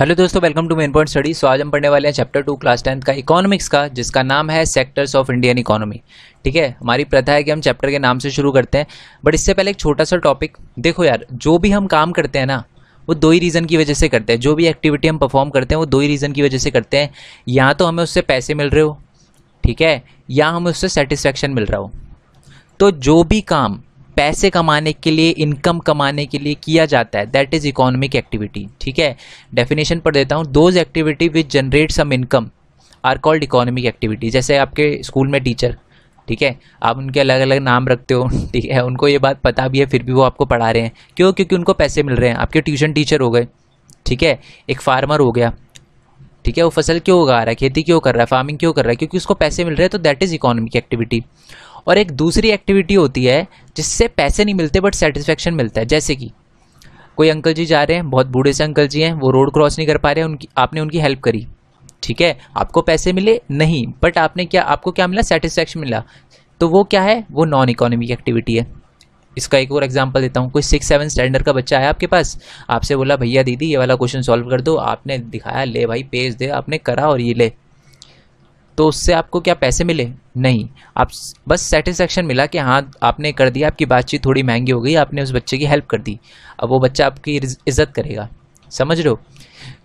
Hello दोस्तों welcome to main point study so आज हम पढ़ने वाले हैं चैप्टर टू क्लास टेंथ का इकोनॉमिक्स का जिसका नाम है सेक्टर्स ऑफ इंडियन इकोनॉमी ठीक है हमारी प्रथा है कि हम चैप्टर के नाम से शुरू करते हैं बट इससे पहले एक छोटा सा टॉपिक देखो यार जो भी हम काम करते हैं ना वो दो ही रीज़न की वजह से करते हैं जो भी एक्टिविटी हम परफॉर्म करते हैं वो दो ही रीज़न की वजह से करते हैं या तो हमें उससे पैसे मिल रहे हो ठीक है या हमें उससे सेटिस्फेक्शन मिल रहा हो तो जो भी काम पैसे कमाने के लिए इनकम कमाने के लिए किया जाता है दैट इज़ इकोनॉमिक एक्टिविटी ठीक है डेफिनेशन पर देता हूँ those activity which generate some income are called economic activity जैसे आपके स्कूल में टीचर ठीक है आप उनके अलग अलग नाम रखते हो ठीक है उनको ये बात पता भी है फिर भी वो आपको पढ़ा रहे हैं क्यों क्योंकि उनको पैसे मिल रहे हैं आपके ट्यूशन टीचर हो गए ठीक है एक फार्मर हो गया ठीक है वो फसल क्यों उगा रहा है खेती क्यों कर रहा है फार्मिंग क्यों कर रहा है क्योंकि उसको पैसे मिल रहे हैं तो दैट इज़ इकोनॉमिक एक्टिविटी और एक दूसरी एक्टिविटी होती है जिससे पैसे नहीं मिलते बट सेटिस्फेक्शन मिलता है जैसे कि कोई अंकल जी जा रहे हैं बहुत बूढ़े से अंकल जी हैं वो रोड क्रॉस नहीं कर पा रहे हैं उनकी आपने उनकी हेल्प करी ठीक है आपको पैसे मिले नहीं बट आपने क्या आपको क्या मिला सेटिस्फेक्शन मिला तो वो क्या है वो नॉन इकोनॉमिक एक्टिविटी है इसका एक और एग्जाम्पल देता हूँ कोई सिक्स सेवन स्टैंडर्ड का बच्चा आया आपके पास आपसे बोला भैया दीदी ये वाला क्वेश्चन सॉल्व कर दो आपने दिखाया ले भाई पेज दे आपने करा और ये ले तो उससे आपको क्या पैसे मिले नहीं आप बस सेटिस्फेक्शन मिला कि हाँ आपने कर दिया आपकी बातचीत थोड़ी महंगी हो गई आपने उस बच्चे की हेल्प कर दी अब वो बच्चा आपकी इज्जत करेगा समझ लो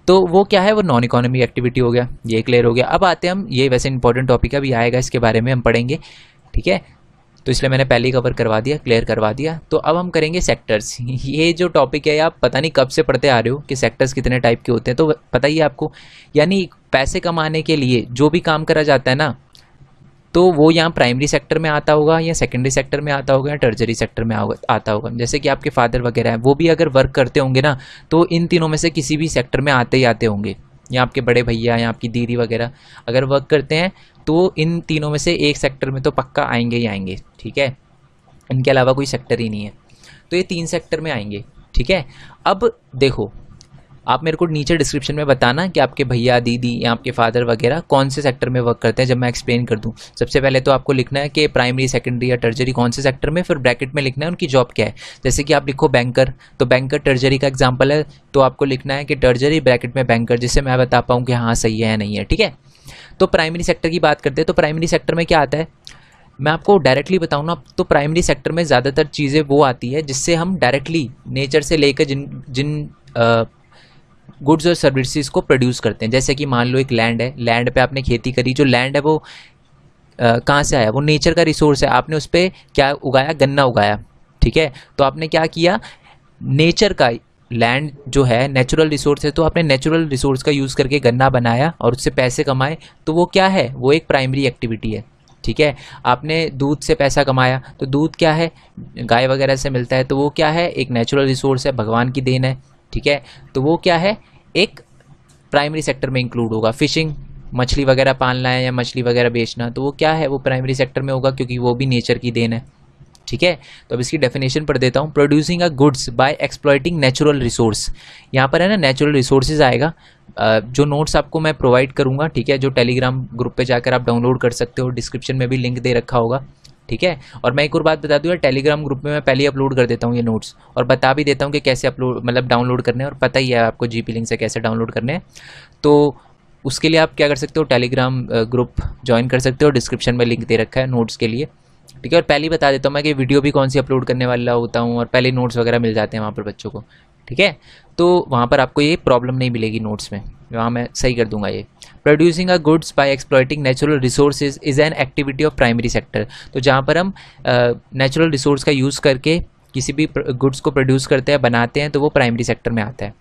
तो वो क्या है वो नॉन इकोनॉमिक एक्टिविटी हो गया ये क्लियर हो गया अब आते हम ये वैसे इंपॉर्टेंट टॉपिक अभी आएगा इसके बारे में हम पढ़ेंगे ठीक है तो इसलिए मैंने पहले ही कवर करवा दिया क्लियर करवा दिया तो अब हम करेंगे सेक्टर्स ये जो टॉपिक है आप पता नहीं कब से पढ़ते आ रहे हो कि सेक्टर्स कितने टाइप के होते हैं तो पता ही है आपको यानी पैसे कमाने के लिए जो भी काम करा जाता है ना तो वो यहाँ प्राइमरी सेक्टर में आता होगा या सेकेंडरी सेक्टर में आता होगा या टर्जरी सेक्टर में आता होगा जैसे कि आपके फादर वगैरह हैं वो भी अगर वर्क करते होंगे ना तो इन तीनों में से किसी भी सेक्टर में आते ही आते होंगे या आपके बड़े भैया या आपकी दीदी वगैरह अगर वर्क करते हैं तो इन तीनों में से एक सेक्टर में तो पक्का आएंगे ही आएंगे ठीक है इनके अलावा कोई सेक्टर ही नहीं है तो ये तीन सेक्टर में आएंगे ठीक है अब देखो आप मेरे को नीचे डिस्क्रिप्शन में बताना कि आपके भैया दीदी या आपके फादर वगैरह कौन से सेक्टर में वर्क करते हैं जब मैं एक्सप्लेन कर दूँ सबसे पहले तो आपको लिखना है कि प्राइमरी सेकेंडरी या टर्जरी कौन से सेक्टर में फिर ब्रैकेट में लिखना है उनकी जॉब क्या है जैसे कि आप लिखो बैंकर तो बैंकर टर्जरी का एग्जाम्पल है तो आपको लिखना है कि टर्जरी ब्रैकेट में बैंकर जिससे मैं बता पाऊँ कि हाँ सही है या नहीं है ठीक है तो प्राइमरी सेक्टर की बात करते हैं तो प्राइमरी सेक्टर में क्या आता है मैं आपको डायरेक्टली बताऊँ ना तो प्राइमरी सेक्टर में ज़्यादातर चीज़ें वो आती है जिससे हम डायरेक्टली नेचर से लेकर जिन जिन आ, गुड्स और सर्विसेज को प्रोड्यूस करते हैं जैसे कि मान लो एक लैंड है लैंड पे आपने खेती करी जो लैंड है वो कहाँ से आया वो नेचर का रिसोर्स है आपने उस पर क्या उगाया गन्ना उगाया ठीक है तो आपने क्या किया नेचर का लैंड जो है नेचुरल रिसोर्स है तो आपने नेचुरल रिसोर्स का यूज़ करके गन्ना बनाया और उससे पैसे कमाए तो वो क्या है वो एक प्राइमरी एक्टिविटी है ठीक है आपने दूध से पैसा कमाया तो दूध क्या है गाय वगैरह से मिलता है तो वो क्या है एक नेचुरल रिसोर्स है भगवान की देन है ठीक है तो वो क्या है एक प्राइमरी सेक्टर में इंक्लूड होगा फिशिंग मछली वगैरह पालना है या मछली वगैरह बेचना तो वो क्या है वो प्राइमरी सेक्टर में होगा क्योंकि वो भी नेचर की देन है ठीक है तो अब इसकी डेफिनेशन पढ़ देता हूँ producing a goods by exploiting natural resource यहाँ पर है ना नेचुरल रिसोर्सेज आएगा जो नोट्स आपको मैं प्रोवाइड करूँगा ठीक है जो टेलीग्राम ग्रुप पे जाकर आप डाउनलोड कर सकते हो डिस्क्रिप्शन में भी लिंक दे रखा होगा ठीक है और मैं एक और बात बता दूँ यार टेलीग्राम ग्रुप में मैं पहले ही अपलोड कर देता हूँ ये नोट्स और बता भी देता हूँ कि कैसे अपलोड मतलब डाउनलोड करने हैं और पता ही है आपको जी लिंक से कैसे डाउनलोड करने हैं तो उसके लिए आप क्या कर सकते हो टेलीग्राम ग्रुप ज्वाइन कर सकते हो डिस्क्रिप्शन में लिंक दे रखा है नोट्स के लिए ठीक है और पहले ही बता देता हूँ मैं कि वीडियो भी कौन सी अपलोड करने वाला होता हूँ और पहले नोट्स वगैरह मिल जाते हैं वहाँ पर बच्चों को ठीक है तो वहाँ पर आपको ये प्रॉब्लम नहीं मिलेगी नोट्स में वहाँ मैं सही कर दूंगा ये producing a goods by exploiting natural resources is an activity of primary sector तो जहाँ पर हम नेचुरल uh, रिसोर्स का यूज़ करके किसी भी गुड्स को प्रोड्यूस करते हैं बनाते हैं तो वो प्राइमरी सेक्टर में आता है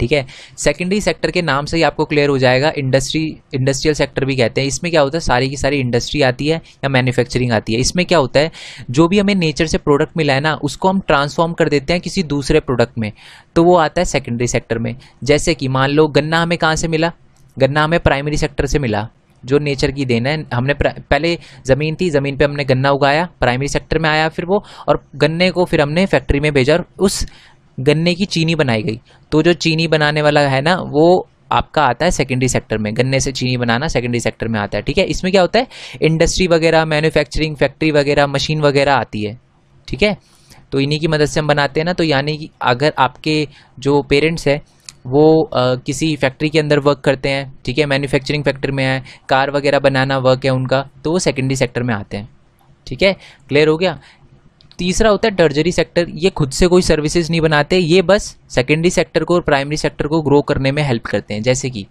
ठीक है सेकेंडरी सेक्टर के नाम से ही आपको क्लियर हो जाएगा इंडस्ट्री इंडस्ट्रियल सेक्टर भी कहते हैं इसमें क्या होता है सारी की सारी इंडस्ट्री आती है या मैन्युफैक्चरिंग आती है इसमें क्या होता है जो भी हमें नेचर से प्रोडक्ट मिला है ना उसको हम ट्रांसफॉर्म कर देते हैं किसी दूसरे प्रोडक्ट में तो वो आता है सेकेंडरी सेक्टर में जैसे कि मान लो गन्ना हमें कहाँ से मिला गन्ना हमें प्राइमरी सेक्टर से मिला जो नेचर की देन है हमने पहले ज़मीन थी ज़मीन पे हमने गन्ना उगाया प्राइमरी सेक्टर में आया फिर वो और गन्ने को फिर हमने फैक्ट्री में भेजा और उस गन्ने की चीनी बनाई गई तो जो चीनी बनाने वाला है ना वो आपका आता है सेकेंडरी सेक्टर में गन्ने से चीनी बनाना सेकेंडरी सेक्टर में आता है ठीक है इसमें क्या होता है इंडस्ट्री वगैरह मैन्युफैक्चरिंग फैक्ट्री वगैरह मशीन वगैरह आती है ठीक है तो इन्हीं की मदद से हम बनाते हैं ना तो यानी कि अगर आपके जो पेरेंट्स हैं वो आ, किसी फैक्ट्री के अंदर वर्क करते हैं ठीक है मैन्युफैक्चरिंग फैक्ट्री में है कार वगैरह बनाना वर्क है उनका तो वो सेकेंडरी सेक्टर में आते हैं ठीक है क्लियर हो गया तीसरा होता है टर्जरी सेक्टर ये खुद से कोई सर्विसेज नहीं बनाते ये बस सेकेंडरी सेक्टर को और प्राइमरी सेक्टर को ग्रो करने में हेल्प करते हैं जैसे कि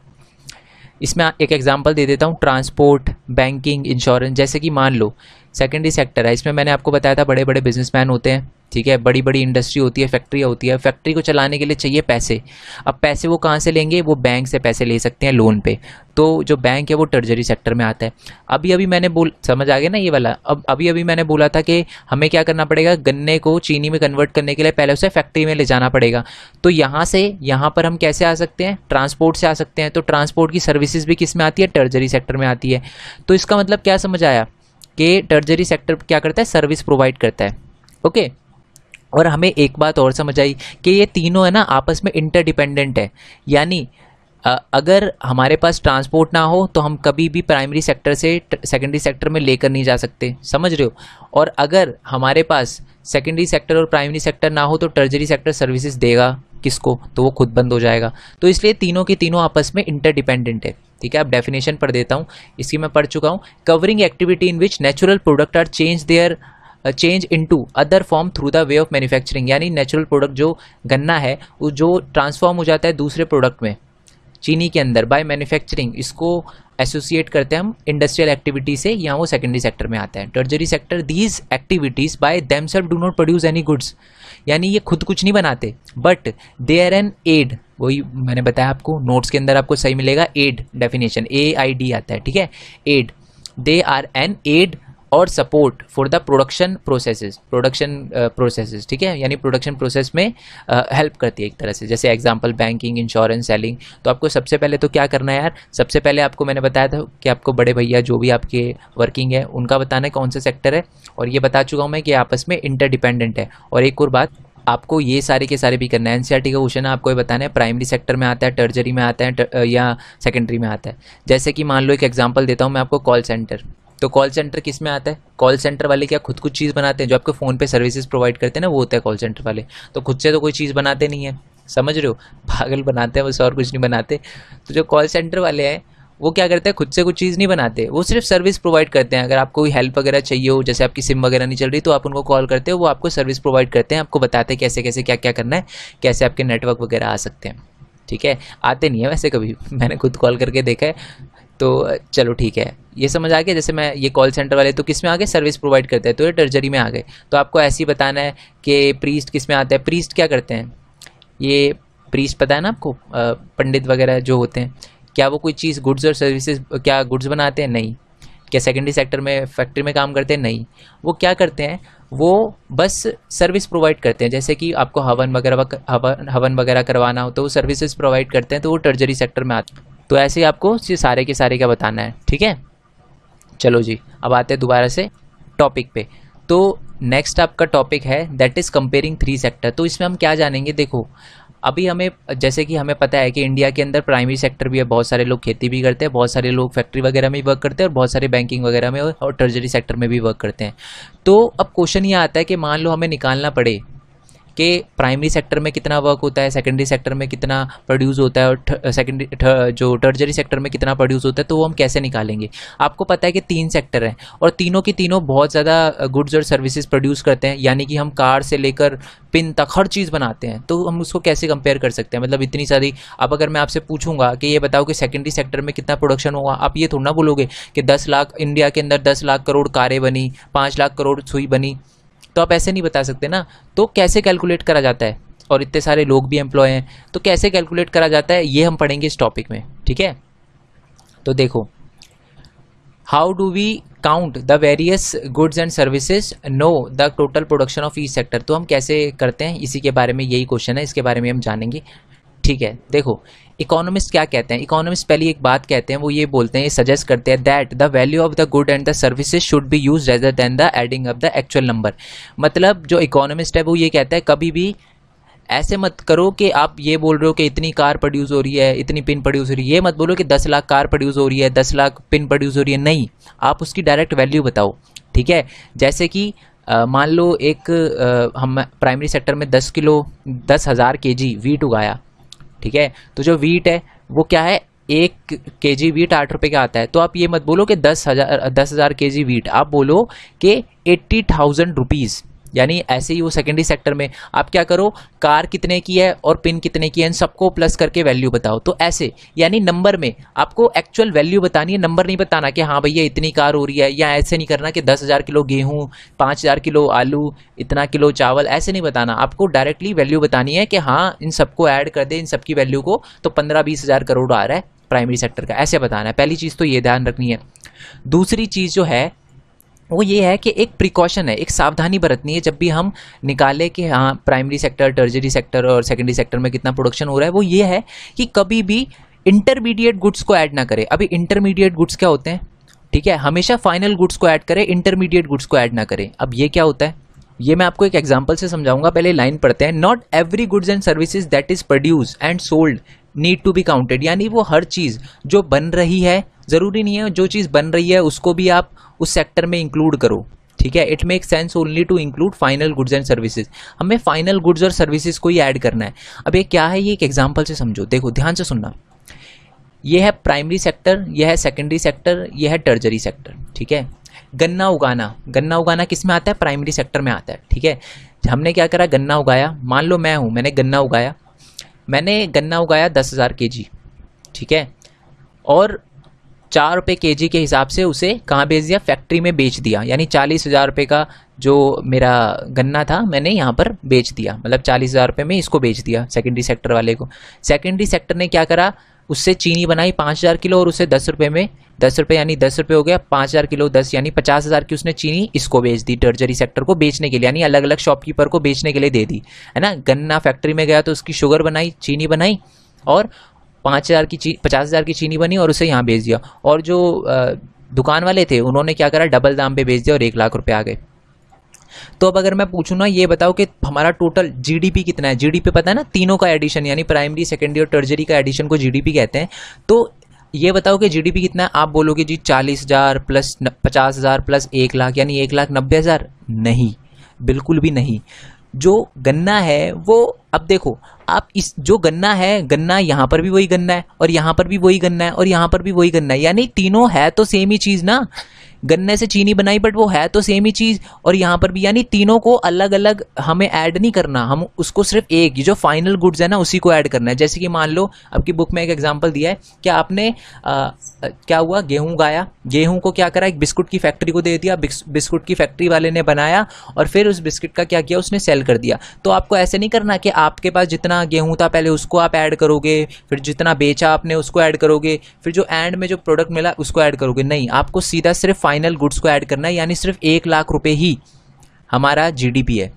इसमें एक एग्जांपल दे देता हूँ ट्रांसपोर्ट बैंकिंग इंश्योरेंस जैसे कि मान लो सेकेंडरी सेक्टर है इसमें मैंने आपको बताया था बड़े बड़े बिजनेसमैन होते हैं ठीक है बड़ी बड़ी इंडस्ट्री होती है फैक्ट्रियाँ होती है फैक्ट्री को चलाने के लिए चाहिए पैसे अब पैसे वो कहाँ से लेंगे वो बैंक से पैसे ले सकते हैं लोन पे तो जो बैंक है वो टर्जरी सेक्टर में आता है अभी अभी मैंने बोल समझ आ गया ना ये वाला अब अभी अभी मैंने बोला था कि हमें क्या करना पड़ेगा गन्ने को चीनी में कन्वर्ट करने के लिए पहले उसे फैक्ट्री में ले जाना पड़ेगा तो यहाँ से यहाँ पर हम कैसे आ सकते हैं ट्रांसपोर्ट से आ सकते हैं तो ट्रांसपोर्ट की सर्विसेज भी किस में आती है टर्जरी सेक्टर में आती है तो इसका मतलब क्या समझ आया कि टर्जरी सेक्टर क्या करता है सर्विस प्रोवाइड करता है ओके okay? और हमें एक बात और समझ आई कि ये तीनों है ना आपस में इंटरडिपेंडेंट है यानी अगर हमारे पास ट्रांसपोर्ट ना हो तो हम कभी भी प्राइमरी सेक्टर से सेकेंडरी सेक्टर में लेकर नहीं जा सकते समझ रहे हो और अगर हमारे पास सेकेंडरी सेक्टर और प्राइमरी सेक्टर ना हो तो टर्जरी सेक्टर सर्विसेज देगा किसको तो वो खुद बंद हो जाएगा तो इसलिए तीनों के तीनों आपस में इंटरडिपेंडेंट है ठीक है अब डेफिनेशन पढ़ देता हूँ इसकी मैं पढ़ चुका हूँ covering activity in which natural product are change there change into other form through the way of manufacturing यानी नेचुरल प्रोडक्ट जो गन्ना है वो जो ट्रांसफॉर्म हो जाता है दूसरे प्रोडक्ट में चीनी के अंदर बाय मैन्युफैक्चरिंग इसको एसोसिएट करते हैं हम इंडस्ट्रियल एक्टिविटी से या वो सेकेंडरी सेक्टर में आता है tertiary sector these activities by them self do not produce any goods यानी ये खुद कुछ नहीं बनाते but they are an aid वही मैंने बताया आपको नोट्स के अंदर आपको सही मिलेगा aid definition A I D आता है ठीक है aid they are an aid और support for the production processes production processes ठीक है यानी प्रोडक्शन प्रोसेस में हेल्प uh, करती है एक तरह से जैसे एग्जांपल बैंकिंग इंश्योरेंस सेलिंग तो आपको सबसे पहले तो क्या करना है यार सबसे पहले आपको मैंने बताया था कि आपको बड़े भैया जो भी आपके वर्किंग है उनका बताना है कौन सा सेक्टर है और ये बता चुका हूँ मैं कि आपस में इंटरडिपेंडेंट है और एक और बात आपको ये सारे के सारे भी करना है एनसीआरटी e का क्वेश्चन आपको ये बताना है प्राइमरी सेक्टर में आता है टर्जरी में आता है या सेकेंडरी में आता है जैसे कि मान लो एक एग्जांपल देता हूँ मैं आपको कॉल सेंटर तो कॉल सेंटर किस में आता है कॉल सेंटर वाले क्या खुद कुछ चीज़ बनाते हैं जो आपके फ़ोन पे सर्विसेज प्रोवाइड करते हैं ना वो होता है कॉल सेंटर वाले तो खुद से तो कोई चीज़ बनाते नहीं है समझ रहे हो पागल बनाते हैं बस और कुछ नहीं बनाते तो जो कॉल सेंटर वाले हैं वो क्या करते हैं खुद से कुछ चीज़ नहीं बनाते वो सिर्फ सर्विस प्रोवाइड करते हैं अगर आपको कोई हेल्प वगैरह चाहिए हो जैसे आपकी सिम वगैरह नहीं चल रही तो आप उनको कॉल करते हो वो आपको सर्विस प्रोवाइड करते हैं आपको बताते हैं कैसे कैसे क्या क्या करना है कैसे आपके नेटवर्क वगैरह आ सकते हैं ठीक है आते नहीं है वैसे कभी मैंने खुद कॉल करके देखा है तो चलो ठीक है ये समझ आ गया जैसे मैं ये कॉल सेंटर वाले तो किस में आ गए सर्विस प्रोवाइड करते हैं तो ये टर्जरी में आ गए तो आपको ऐसे ही बताना है कि प्रीस्ट किस में आता है प्रीस्ट क्या करते हैं ये प्रीस्ट पता है ना आपको पंडित वगैरह जो होते हैं क्या वो कोई चीज़ गुड्स और सर्विसेज क्या गुड्स बनाते हैं नहीं क्या सेकेंडरी सेक्टर में फैक्ट्री में काम करते हैं नहीं वो क्या करते हैं वो बस सर्विस प्रोवाइड करते हैं जैसे कि आपको हवन वगैरह हवन हवन वगैरह करवाना हो तो वो सर्विसेज प्रोवाइड करते हैं तो वो टर्जरी सेक्टर में आते हैं तो ऐसे ही आपको ये सारे के सारे का बताना है ठीक है चलो जी अब आते हैं दोबारा से टॉपिक पे तो नेक्स्ट आपका टॉपिक है that is comparing three sector तो इसमें हम क्या जानेंगे देखो अभी हमें जैसे कि हमें पता है कि इंडिया के अंदर प्राइमरी सेक्टर भी है बहुत सारे लोग खेती भी करते हैं बहुत सारे लोग फैक्ट्री वगैरह में वर्क करते हैं और बहुत सारे बैंकिंग वगैरह में और ट्रेजरी सेक्टर में भी वर्क करते हैं तो अब क्वेश्चन ये आता है कि मान लो हमें निकालना पड़े कि प्राइमरी सेक्टर में कितना वर्क होता है सेकेंडरी सेक्टर में कितना प्रोड्यूस होता है और सेकेंडरी जो टर्जरी सेक्टर में कितना प्रोड्यूस होता है तो वो हम कैसे निकालेंगे आपको पता है कि तीन सेक्टर हैं और तीनों की तीनों बहुत ज़्यादा गुड्स और सर्विसेज प्रोड्यूस करते हैं यानी कि हम कार से लेकर पिन तक हर चीज़ बनाते हैं तो हम उसको कैसे कंपेयर कर सकते हैं मतलब इतनी सारी अब अगर मैं आपसे पूछूंगा कि ये बताओ कि सेकेंडरी सेक्टर में कितना प्रोडक्शन होगा आप ये थोड़ा ना बोलोगे कि दस लाख इंडिया के अंदर दस लाख करोड़ कारें बनी पाँच लाख करोड़ सुई बनी तो आप ऐसे नहीं बता सकते ना तो कैसे कैलकुलेट करा जाता है और इतने सारे लोग भी एम्प्लॉय हैं तो कैसे कैलकुलेट करा जाता है ये हम पढ़ेंगे इस टॉपिक में ठीक है तो देखो how do we count the various goods and services know the total production of each sector तो हम कैसे करते हैं इसी के बारे में यही क्वेश्चन है इसके बारे में हम जानेंगे ठीक है देखो इकोनॉमिस्ट क्या कहते हैं इकोनॉमिस्ट पहली एक बात कहते हैं वो ये बोलते हैं ये सजेस्ट करते हैं that the value of the good and the services should be use rather than the adding of the actual number मतलब जो इकोनॉमिस्ट है वो ये कहता है कभी भी ऐसे मत करो कि आप ये बोल रहे हो कि इतनी कार प्रोड्यूस हो रही है इतनी पिन प्रोड्यूस हो रही है ये मत बोलो कि दस लाख कार प्रोड्यूस हो रही है दस लाख पिन प्रोड्यूस हो रही है नहीं आप उसकी डायरेक्ट वैल्यू बताओ ठीक है जैसे कि मान लो एक आ, हम प्राइमरी सेक्टर में दस किलो दस हज़ार के जी वीट उगाया ठीक है तो जो वीट है वो क्या है एक के जी वीट आठ रुपये का आता है तो आप ये मत बोलो कि दस हज़ार दस हज़ार के जी वीट आप बोलो कि एट्टी थाउजेंड रुपीज़ यानी ऐसे ही वो सेकेंडरी सेक्टर में आप क्या करो कार कितने की है और पिन कितने की है इन सबको प्लस करके वैल्यू बताओ तो ऐसे यानी नंबर में आपको एक्चुअल वैल्यू बतानी है नंबर नहीं बताना कि हाँ भैया इतनी कार हो रही है या ऐसे नहीं करना कि दस हज़ार किलो गेहूँ पाँच हज़ार किलो आलू इतना किलो चावल ऐसे नहीं बताना आपको डायरेक्टली वैल्यू बतानी है कि हाँ इन सबको ऐड कर दे इन सबकी वैल्यू को तो पंद्रह बीस हज़ार करोड़ आ रहा है प्राइमरी सेक्टर का ऐसे बताना है पहली चीज़ तो ये ध्यान रखनी है दूसरी चीज़ जो है वो ये है कि एक प्रिकॉशन है एक सावधानी बरतनी है जब भी हम निकाले कि हाँ प्राइमरी सेक्टर टर्जरी सेक्टर और सेकेंडरी सेक्टर में कितना प्रोडक्शन हो रहा है वो ये है कि कभी भी इंटरमीडिएट गुड्स को ऐड ना करें अभी इंटरमीडिएट गुड्स क्या होते हैं ठीक है हमेशा फाइनल गुड्स को ऐड करें इंटरमीडिएट गुड्स को ऐड ना करें अब ये क्या होता है ये मैं आपको एक एग्जाम्पल से समझाऊंगा पहले लाइन पढ़ते हैं not every goods and services that is produce and sold need to be counted यानी वो हर चीज़ जो बन रही है ज़रूरी नहीं है जो चीज़ बन रही है उसको भी आप उस सेक्टर में इंक्लूड करो ठीक है it make sense only to include final goods and services हमें फाइनल गुड्स और सर्विसेज को ही ऐड करना है अब ये क्या है ये एक एग्जाम्पल से समझो देखो ध्यान से सुनना ये है प्राइमरी सेक्टर यह है सेकेंडरी सेक्टर यह है टर्जरी सेक्टर ठीक है गन्ना उगाना गन्ना उगाना किस में आता है प्राइमरी सेक्टर में आता है ठीक है हमने क्या करा गन्ना उगाया मान लो मैं हूँ मैंने गन्ना उगाया मैंने गन्ना उगाया दस हज़ार के जी ठीक है और चार रुपये के के हिसाब से उसे कहाँ बेच दिया फैक्ट्री में बेच दिया यानी चालीस हज़ार रुपये का जो मेरा गन्ना था मैंने यहाँ पर बेच दिया मतलब चालीस हज़ार रुपये में इसको बेच दिया सेकेंडरी सेक्टर वाले को सेकेंडरी सेक्टर ने क्या करा उससे चीनी बनाई पाँच हज़ार किलो और उसे दस रुपये में दस रुपये यानी दस रुपये हो गया पाँच हज़ार किलो दस यानी पचास हज़ार की उसने चीनी इसको बेच दी टर्जरी सेक्टर को बेचने के लिए यानी अलग अलग शॉपकीपर को बेचने के लिए दे दी है ना गन्ना फैक्ट्री में गया तो उसकी शुगर बनाई चीनी बनाई और पाँच हज़ार की ची पचास हज़ार की चीनी बनी और उसे यहाँ बेच दिया और जो दुकान वाले थे उन्होंने क्या करा डबल दाम पे बेच दिया और एक लाख रुपये आ गए तो अब अगर मैं पूछूँ ना ये बताओ कि हमारा टोटल जीडीपी कितना है जीडीपी पता है ना तीनों का एडिशन यानी प्राइमरी सेकेंडरी और टर्जरी का एडिशन को जीडीपी कहते हैं तो ये बताओ कि जीडीपी कितना है आप बोलोगे जी चालीस हज़ार प्लस पचास हज़ार प्लस एक लाख यानी एक लाख नब्बे हज़ार नहीं बिल्कुल भी नहीं जो गन्ना है वो अब देखो आप इस जो गन्ना है गन्ना यहाँ पर भी वही गन्ना है और यहाँ पर भी वही गन्ना है और यहाँ पर भी वही गन्ना है यानी तीनों है तो सेम ही चीज़ ना गन्ने से चीनी बनाई बट वो है तो सेम ही चीज़ और यहाँ पर भी यानी तीनों को अलग अलग हमें ऐड नहीं करना हम उसको सिर्फ एक जो फाइनल गुड्स है ना उसी को ऐड करना है जैसे कि मान लो आपकी बुक में एक एग्जाम्पल दिया है कि आपने आ, क्या हुआ गेहूँ गाया गेहूँ को क्या करा एक बिस्कुट की फैक्ट्री को दे दिया बिस्कुट की फैक्ट्री वाले ने बनाया और फिर उस बिस्किट का क्या किया उसने सेल कर दिया तो आपको ऐसे नहीं करना कि आपके पास जितना गेहूँ था पहले उसको आप ऐड करोगे फिर जितना बेचा आपने उसको ऐड करोगे फिर जो एंड में जो प्रोडक्ट मिला उसको ऐड करोगे नहीं आपको सीधा सिर्फ फाइनल गुड्स को ऐड करना है यानी सिर्फ एक लाख रुपये ही हमारा जीडीपी है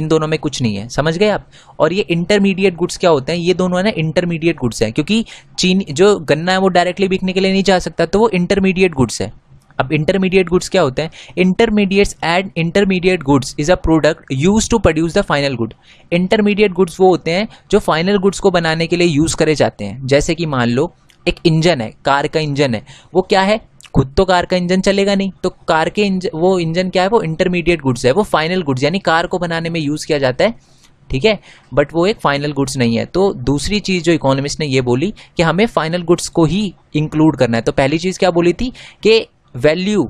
इन दोनों में कुछ नहीं है समझ गए आप और ये इंटरमीडिएट गुड्स क्या होते हैं ये दोनों है ना इंटरमीडिएट गुड्स हैं क्योंकि चीन जो गन्ना है वो डायरेक्टली बिकने के लिए नहीं जा सकता तो वो इंटरमीडिएट गुड्स है अब इंटरमीडिएट गुड्स क्या होते हैं intermediates and intermediate goods is a product use to produce the final good intermediate goods वो होते हैं जो फाइनल गुड्स को बनाने के लिए यूज करे जाते हैं जैसे कि मान लो एक इंजन है कार का इंजन है वो क्या है खुद तो कार का इंजन चलेगा नहीं तो कार के इंजन वो इंजन क्या है वो इंटरमीडिएट गुड्स है वो फाइनल गुड्स यानी कार को बनाने में यूज़ किया जाता है ठीक है बट वो एक फाइनल गुड्स नहीं है तो दूसरी चीज़ जो इकोनॉमिस्ट ने ये बोली कि हमें फाइनल गुड्स को ही इंक्लूड करना है तो पहली चीज़ क्या बोली थी कि वैल्यू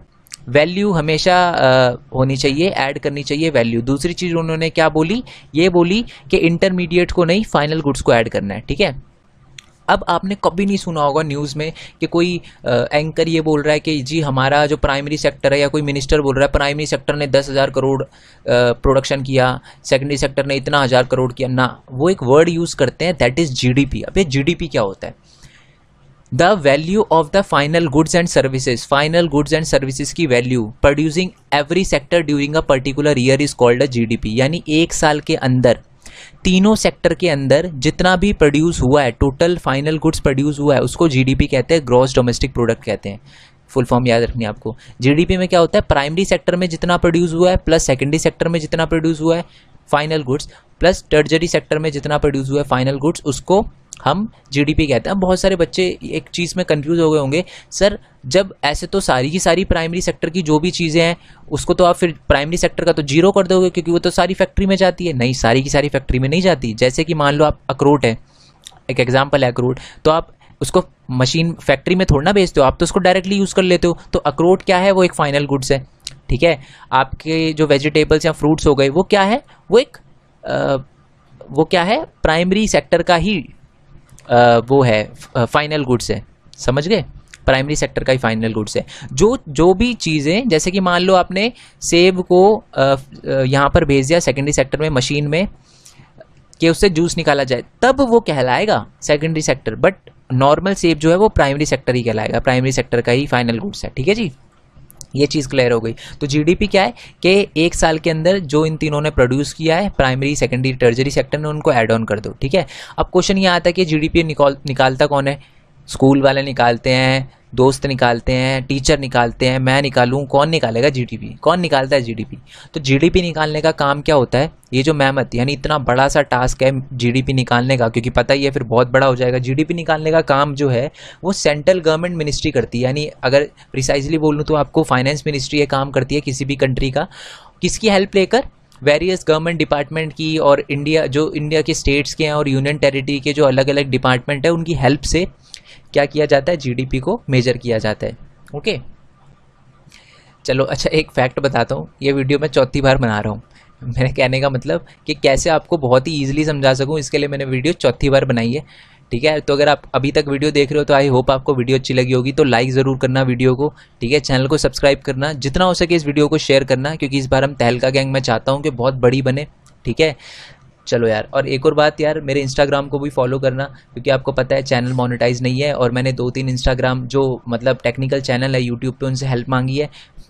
वैल्यू हमेशा आ, होनी चाहिए ऐड करनी चाहिए वैल्यू दूसरी चीज़ उन्होंने क्या बोली ये बोली कि इंटरमीडिएट को नहीं फाइनल गुड्स को ऐड करना है ठीक है अब आपने कभी नहीं सुना होगा न्यूज़ में कि कोई एंकर ये बोल रहा है कि जी हमारा जो प्राइमरी सेक्टर है या कोई मिनिस्टर बोल रहा है प्राइमरी सेक्टर ने दस हज़ार करोड़ प्रोडक्शन किया सेकेंडरी सेक्टर ने इतना हज़ार करोड़ किया ना वो एक वर्ड यूज़ करते हैं दैट इज़ जी अब ये जी क्या होता है the value of the final goods and services final goods and services की value producing every sector during a particular year is called a P यानी एक साल के अंदर तीनों सेक्टर के अंदर जितना भी प्रोड्यूस हुआ है टोटल फाइनल गुड्स प्रोड्यूस हुआ है उसको जीडीपी कहते हैं ग्रॉस डोमेस्टिक प्रोडक्ट कहते हैं फुल फॉर्म याद रखनी है आपको जीडीपी में क्या होता है प्राइमरी सेक्टर में जितना प्रोड्यूस हुआ है प्लस सेकेंडरी सेक्टर में जितना प्रोड्यूस हुआ है final goods plus tertiary sector में जितना प्रोड्यूस हुआ है फाइनल गुड्स उसको हम जीडीपी कहते हैं बहुत सारे बच्चे एक चीज़ में कंफ्यूज हो गए होंगे सर जब ऐसे तो सारी की सारी प्राइमरी सेक्टर की जो भी चीज़ें हैं उसको तो आप फिर प्राइमरी सेक्टर का तो जीरो कर दोगे क्योंकि वो तो सारी फैक्ट्री में जाती है नहीं सारी की सारी फैक्ट्री में नहीं जाती जैसे कि मान लो आप अक्रोट है एक एग्जाम्पल है अक्रोट तो आप उसको मशीन फैक्ट्री में थोड़ा ना बेचते हो आप तो उसको डायरेक्टली यूज़ कर लेते हो तो अक्रोट क्या है वो एक फाइनल गुड्स है ठीक है आपके जो वेजिटेबल्स या फ्रूट्स हो गए वो क्या है वो एक वो क्या है प्राइमरी सेक्टर का ही वो है फाइनल गुड्स है समझ गए प्राइमरी सेक्टर का ही फाइनल गुड्स है जो जो भी चीज़ें जैसे कि मान लो आपने सेब को यहाँ पर भेज दिया सेकेंडरी सेक्टर में मशीन में कि उससे जूस निकाला जाए तब वो कहलाएगा सेकेंडरी सेक्टर बट नॉर्मल सेब जो है वो प्राइमरी सेक्टर ही कहलाएगा प्राइमरी सेक्टर का ही फाइनल गुड्स है ठीक है जी ये चीज़ क्लियर हो गई तो जीडीपी क्या है कि एक साल के अंदर जो इन तीनों ने प्रोड्यूस किया है प्राइमरी सेकेंडरी टर्जरी सेक्टर में उनको एड ऑन कर दो ठीक है अब क्वेश्चन ये आता है कि जीडीपी निकाल निकालता कौन है स्कूल वाले निकालते हैं दोस्त निकालते हैं टीचर निकालते हैं मैं निकालूँ कौन निकालेगा जीडीपी कौन निकालता है जीडीपी तो जीडीपी निकालने का काम क्या होता है ये जो मेहमत यानी इतना बड़ा सा टास्क है जीडीपी निकालने का क्योंकि पता ही है फिर बहुत बड़ा हो जाएगा जीडीपी निकालने का काम जो है वो सेंट्रल गवर्नमेंट मिनिस्ट्री करती है यानी अगर प्रिसाइजली बोलूँ तो आपको फाइनेंस मिनिस्ट्री ये काम करती है किसी भी कंट्री का किसकी हेल्प लेकर वेरियस गवर्नमेंट डिपार्टमेंट की और इंडिया जो इंडिया के स्टेट्स के हैं और यूनियन टेरिटरी के जो अलग अलग डिपार्टमेंट है उनकी हेल्प से क्या किया जाता है जी को मेजर किया जाता है ओके चलो अच्छा एक फैक्ट बताता हूँ ये वीडियो मैं चौथी बार बना रहा हूँ मेरे कहने का मतलब कि कैसे आपको बहुत ही ईजिली समझा सकूँ इसके लिए मैंने वीडियो चौथी बार बनाई है ठीक है तो अगर आप अभी तक वीडियो देख रहे हो तो आई होप आपको वीडियो अच्छी लगी होगी तो लाइक ज़रूर करना वीडियो को ठीक है चैनल को सब्सक्राइब करना जितना हो सके इस वीडियो को शेयर करना क्योंकि इस बार हम तहलका गैंग में चाहता हूँ कि बहुत बड़ी बने ठीक है चलो यार और एक और बात यार मेरे इंस्टाग्राम को भी फॉलो करना क्योंकि आपको पता है चैनल मोनेटाइज नहीं है और मैंने दो तीन इंस्टाग्राम जो मतलब टेक्निकल चैनल है यूट्यूब पे उनसे हेल्प मांगी है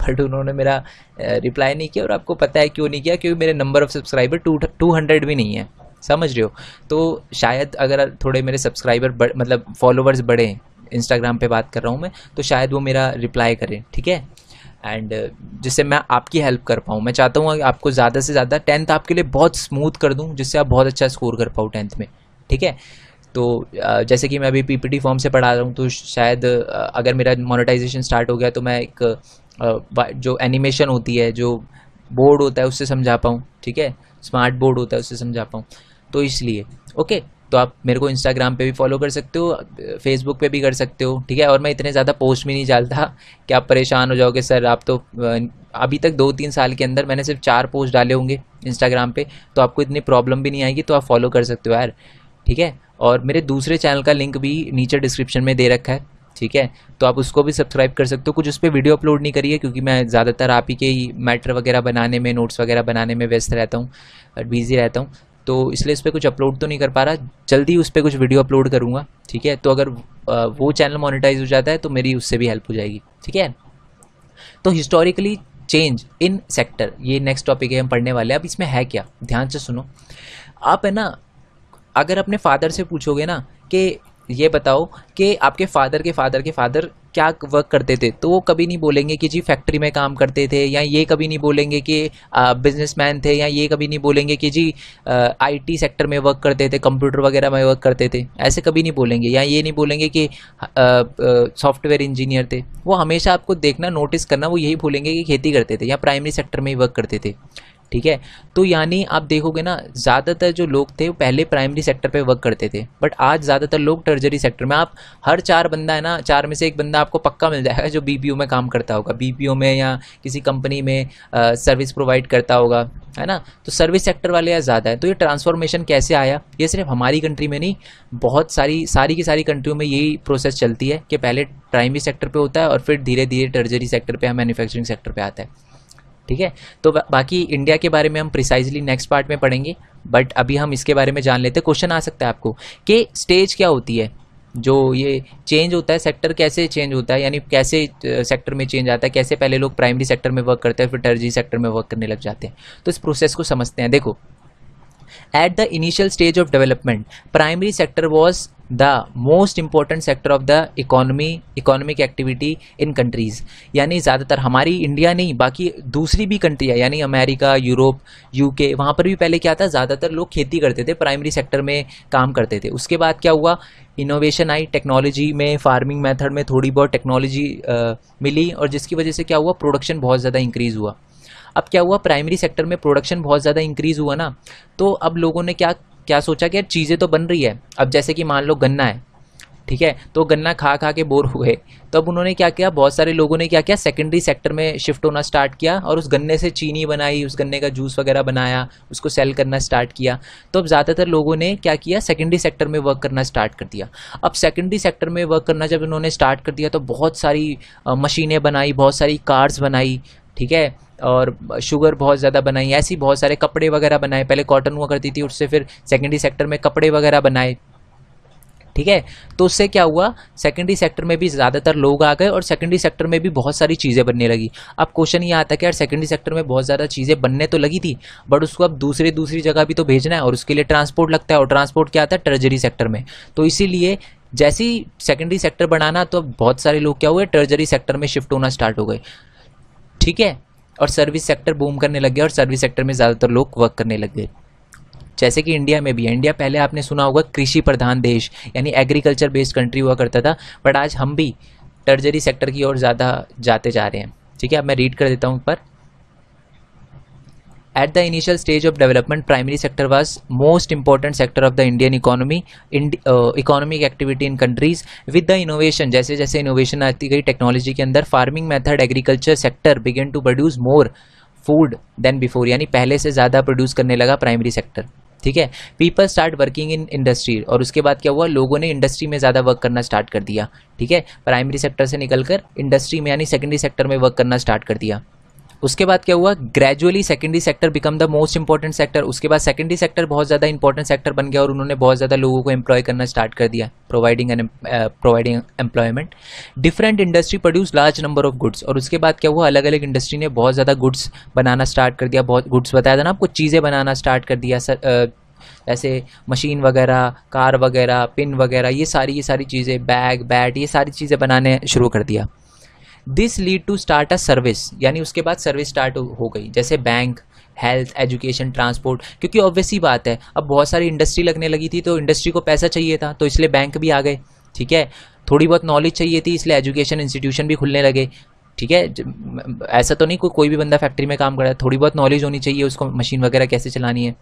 बट उन्होंने मेरा रिप्लाई नहीं किया और आपको पता है क्यों नहीं किया क्योंकि मेरे number of subscriber two two hundred भी नहीं है समझ रहे हो तो शायद अगर थोड़े मेरे सब्सक्राइबर बढ़ मतलब फॉलोवर्स बढ़े इंस्टाग्राम पे बात कर रहा हूँ मैं तो शायद वो मेरा रिप्लाई करें ठीक है एंड जिससे मैं आपकी हेल्प कर पाऊँ मैं चाहता हूँ आपको ज़्यादा से ज़्यादा टेंथ आपके लिए बहुत स्मूथ कर दूँ जिससे आप बहुत अच्छा स्कोर कर पाओ टेंथ में ठीक है तो जैसे कि मैं अभी पीपीटी फॉर्म से पढ़ा रहा हूँ तो शायद अगर मेरा मोनेटाइजेशन स्टार्ट हो गया तो मैं एक जो एनिमेशन होती है जो बोर्ड होता है उससे समझा पाऊँ ठीक है स्मार्ट बोर्ड होता है उससे समझा पाऊँ तो इसलिए ओके तो आप मेरे को इंस्टाग्राम पे भी फॉलो कर सकते हो फेसबुक पे भी कर सकते हो ठीक है और मैं इतने ज़्यादा पोस्ट भी नहीं डालता कि आप परेशान हो जाओगे सर आप तो अभी तक दो तीन साल के अंदर मैंने सिर्फ चार पोस्ट डाले होंगे इंस्टाग्राम पे तो आपको इतनी प्रॉब्लम भी नहीं आएगी तो आप फॉलो कर सकते हो यार ठीक है और मेरे दूसरे चैनल का लिंक भी नीचे डिस्क्रिप्शन में दे रखा है ठीक है तो आप उसको भी सब्सक्राइब कर सकते हो कुछ उस पर वीडियो अपलोड नहीं करी है क्योंकि मैं ज़्यादातर आप ही के ही मैटर वगैरह बनाने में नोट्स वगैरह बनाने में व्यस्त रहता हूँ बिज़ी रहता हूँ तो इसलिए इस पर कुछ अपलोड तो नहीं कर पा रहा जल्दी उस पर कुछ वीडियो अपलोड करूँगा ठीक है तो अगर वो चैनल मोनिटाइज हो जाता है तो मेरी उससे भी हेल्प हो जाएगी ठीक है तो हिस्टोरिकली चेंज इन सेक्टर ये नेक्स्ट टॉपिक है हम पढ़ने वाले हैं अब इसमें है क्या ध्यान से सुनो आप है ना अगर अपने फादर से पूछोगे ना कि ये बताओ कि आपके फादर के फादर के फादर क्या वर्क करते थे तो वो कभी नहीं बोलेंगे कि जी फैक्ट्री में काम करते थे या ये कभी नहीं बोलेंगे कि बिजनेसमैन थे या ये कभी नहीं बोलेंगे कि जी आईटी सेक्टर में वर्क करते थे कंप्यूटर वगैरह में वर्क करते थे ऐसे कभी नहीं बोलेंगे या ये नहीं बोलेंगे कि सॉफ्टवेयर इंजीनियर थे वो हमेशा आपको देखना नोटिस करना वो यही बोलेंगे कि खेती करते थे या प्राइमरी सेक्टर में ही वर्क करते थे ठीक है तो यानी आप देखोगे ना ज़्यादातर जो लोग थे वो पहले प्राइमरी सेक्टर पे वर्क करते थे बट आज ज़्यादातर लोग टर्जरी सेक्टर में आप हर चार बंदा है ना चार में से एक बंदा आपको पक्का मिल जाएगा जो बी में काम करता होगा बी में या किसी कंपनी में सर्विस प्रोवाइड करता होगा है ना तो सर्विस सेक्टर वाले यहाँ ज़्यादा है तो ये ट्रांसफॉर्मेशन कैसे आया ये सिर्फ हमारी कंट्री में नहीं बहुत सारी सारी की सारी कंट्रियों में यही प्रोसेस चलती है कि पहले प्राइमरी सेक्टर पे होता है और फिर धीरे धीरे टर्जरी सेक्टर पे या मैन्युफैक्चरिंग सेक्टर पे आता है ठीक है तो बाकी इंडिया के बारे में हम प्रिसाइजली नेक्स्ट पार्ट में पढ़ेंगे बट अभी हम इसके बारे में जान लेते हैं क्वेश्चन आ सकता है आपको कि स्टेज क्या होती है जो ये चेंज होता है सेक्टर कैसे चेंज होता है यानी कैसे सेक्टर में चेंज आता है कैसे पहले लोग प्राइमरी सेक्टर में वर्क करते हैं फिर टर्जी सेक्टर में वर्क करने लग जाते हैं तो इस प्रोसेस को समझते हैं देखो at the initial stage of development primary sector was the most important sector of the economy economic activity in countries यानी ज़्यादातर हमारी इंडिया नहीं बाकी दूसरी भी कंट्री है यानी अमेरिका यूरोप यूके वहाँ पर भी पहले क्या था ज़्यादातर लोग खेती करते थे प्राइमरी सेक्टर में काम करते थे उसके बाद क्या हुआ इनोवेशन आई टेक्नोलॉजी में फार्मिंग मेथड में थोड़ी बहुत टेक्नोलॉजी मिली और जिसकी वजह से क्या हुआ प्रोडक्शन बहुत ज़्यादा इंक्रीज़ हुआ अब क्या हुआ प्राइमरी सेक्टर में प्रोडक्शन बहुत ज़्यादा इंक्रीज़ हुआ ना तो अब लोगों ने क्या क्या सोचा कि यार चीज़ें तो बन रही है अब जैसे कि मान लो गन्ना है ठीक है तो गन्ना खा खा के बोर हुए तो अब उन्होंने क्या किया बहुत सारे लोगों ने क्या किया सेकेंडरी सेक्टर में शिफ्ट होना स्टार्ट किया और उस गन्ने से चीनी बनाई उस गन्ने का जूस वगैरह बनाया उसको सेल करना स्टार्ट किया तो अब ज़्यादातर लोगों ने क्या किया सेकेंडरी सेक्टर में वर्क करना स्टार्ट कर दिया अब सेकेंडरी सेक्टर में वर्क करना जब उन्होंने स्टार्ट कर दिया तो बहुत सारी मशीनें बनाई बहुत सारी कार्स बनाई ठीक है और शुगर बहुत ज़्यादा बनाई ऐसी बहुत सारे कपड़े वगैरह बनाए पहले कॉटन हुआ करती थी उससे फिर सेकेंडरी सेक्टर में कपड़े वगैरह बनाए ठीक है तो उससे क्या हुआ सेकेंडरी सेक्टर में भी ज़्यादातर लोग आ गए और सेकेंडरी सेक्टर में भी बहुत सारी चीज़ें बनने लगी अब क्वेश्चन ये आता है कि यार सेकेंडरी सेक्टर में बहुत ज़्यादा चीज़ें बनने तो लगी थी बट उसको अब दूसरी दूसरी जगह भी तो भेजना है और उसके लिए ट्रांसपोर्ट लगता है और ट्रांसपोर्ट क्या आता है ट्रेजरी सेक्टर में तो इसीलिए जैसे ही सेकेंडरी सेक्टर बनाना तो अब बहुत सारे लोग क्या हुए ट्रेजरी सेक्टर में शिफ्ट होना स्टार्ट हो गए ठीक है और सर्विस सेक्टर बूम करने लग गया और सर्विस सेक्टर में ज़्यादातर लोग वर्क करने लग गए जैसे कि इंडिया में भी है इंडिया पहले आपने सुना होगा कृषि प्रधान देश यानी एग्रीकल्चर बेस्ड कंट्री हुआ करता था बट आज हम भी टर्जरी सेक्टर की ओर ज़्यादा जाते जा रहे हैं ठीक है अब मैं रीड कर देता हूँ पर At the initial stage of development, primary sector was most important sector of the Indian economy, in, uh, economic activity in countries. With the innovation, जैसे जैसे innovation आती गई technology के अंदर farming method, agriculture sector began to produce more food than before. यानी पहले से ज़्यादा produce करने लगा primary sector. ठीक है people start working in industry और उसके बाद क्या हुआ लोगों ने इंडस्ट्री में ज़्यादा वर्क करना स्टार्ट कर दिया ठीक है प्राइमरी सेक्टर से निकलकर इंडस्ट्री में यानी सेकेंडरी सेक्टर में वर्क करना स्टार्ट कर दिया उसके बाद क्या हुआ gradually secondary sector become the most important sector उसके बाद सेकेंडरी सेक्टर बहुत ज़्यादा इंपॉर्टेंट सेक्टर बन गया और उन्होंने बहुत ज़्यादा लोगों को एम्प्लॉय करना स्टार्ट कर दिया providing providing employment different industry produce large number of goods और उसके बाद क्या हुआ अलग अलग इंडस्ट्री ने बहुत ज़्यादा गुड्स बनाना स्टार्ट कर दिया बहुत गुड्स बताया था ना आपको चीज़ें बनाना स्टार्ट कर दिया सर uh, जैसे मशीन वगैरह कार वगैरह पिन वगैरह ये सारी ये सारी चीज़ें बैग बैट ये सारी चीज़ें बनाने शुरू कर दिया this lead to start a service यानी उसके बाद सर्विस स्टार्ट हो गई जैसे बैंक हेल्थ एजुकेशन ट्रांसपोर्ट क्योंकि ऑब्वियस ही बात है अब बहुत सारी इंडस्ट्री लगने लगी थी तो इंडस्ट्री को पैसा चाहिए था तो इसलिए बैंक भी आ गए ठीक है थोड़ी बहुत नॉलेज चाहिए थी इसलिए एजुकेशन इंस्टीट्यूशन भी खुलने लगे ठीक है ऐसा तो नहीं कोई कोई भी बंदा फैक्ट्री में काम कर रहा है थोड़ी बहुत नॉलेज होनी चाहिए उसको मशीन वगैरह कैसे चलानी है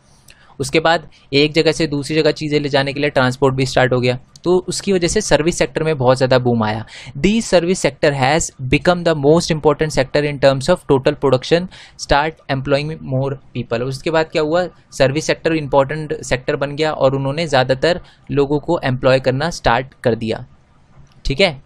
उसके बाद एक जगह से दूसरी जगह चीज़ें ले जाने के लिए ट्रांसपोर्ट भी स्टार्ट हो गया तो उसकी वजह से सर्विस सेक्टर में बहुत ज़्यादा बूम आया the service sector has become the most important sector in terms of total production start employing more people उसके बाद क्या हुआ सर्विस सेक्टर इंपॉर्टेंट सेक्टर बन गया और उन्होंने ज़्यादातर लोगों को एम्प्लॉय करना स्टार्ट कर दिया ठीक है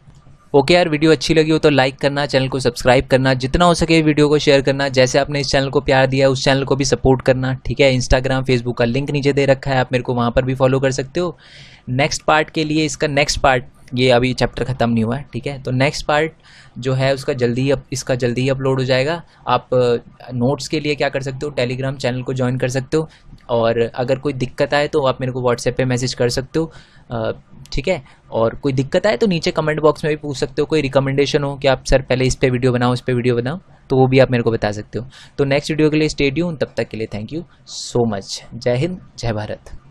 ओके यार वीडियो अच्छी लगी हो तो लाइक करना चैनल को सब्सक्राइब करना जितना हो सके वीडियो को शेयर करना जैसे आपने इस चैनल को प्यार दिया उस चैनल को भी सपोर्ट करना ठीक है इंस्टाग्राम फेसबुक का लिंक नीचे दे रखा है आप मेरे को वहाँ पर भी फॉलो कर सकते हो नेक्स्ट पार्ट के लिए इसका नेक्स्ट पार्ट ये अभी चैप्टर ख़त्म नहीं हुआ है ठीक है तो नेक्स्ट पार्ट जो है उसका जल्दी अप इसका जल्दी ही अपलोड हो जाएगा आप नोट्स के लिए क्या कर सकते हो टेलीग्राम चैनल को ज्वाइन कर सकते हो और अगर कोई दिक्कत आए तो आप मेरे को व्हाट्सएप पे मैसेज कर सकते हो ठीक है और कोई दिक्कत आए तो नीचे कमेंट बॉक्स में भी पूछ सकते हो कोई रिकमेंडेशन हो कि आप सर पहले इस पर वीडियो बनाओ इस पर वीडियो बनाओ तो वो भी आप मेरे को बता सकते हो तो नेक्स्ट वीडियो के लिए स्टेडियो तब तक के लिए थैंक यू सो मच जय हिंद जय भारत